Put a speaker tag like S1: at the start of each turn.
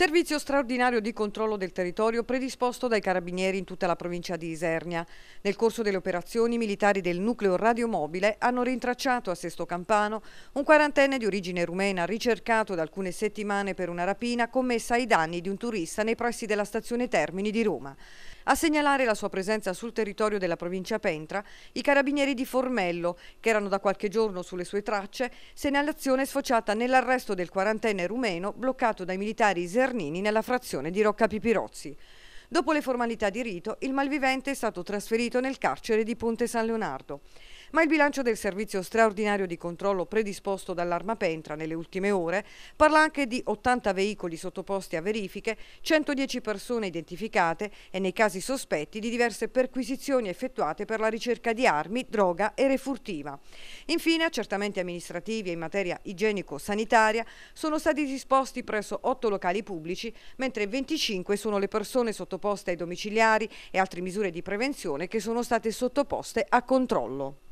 S1: Servizio straordinario di controllo del territorio predisposto dai carabinieri in tutta la provincia di Isernia. Nel corso delle operazioni i militari del nucleo radiomobile hanno rintracciato a Sesto Campano un quarantenne di origine rumena ricercato da alcune settimane per una rapina commessa ai danni di un turista nei pressi della stazione Termini di Roma. A segnalare la sua presenza sul territorio della provincia Pentra, i carabinieri di Formello, che erano da qualche giorno sulle sue tracce, segnalazione sfociata nell'arresto del quarantenne rumeno bloccato dai militari isernini nella frazione di Rocca Pipirozzi. Dopo le formalità di rito, il malvivente è stato trasferito nel carcere di Ponte San Leonardo ma il bilancio del servizio straordinario di controllo predisposto dall'Arma Pentra nelle ultime ore parla anche di 80 veicoli sottoposti a verifiche, 110 persone identificate e nei casi sospetti di diverse perquisizioni effettuate per la ricerca di armi, droga e refurtiva. Infine, accertamenti amministrativi in materia igienico-sanitaria sono stati disposti presso 8 locali pubblici, mentre 25 sono le persone sottoposte ai domiciliari e altre misure di prevenzione che sono state sottoposte a controllo.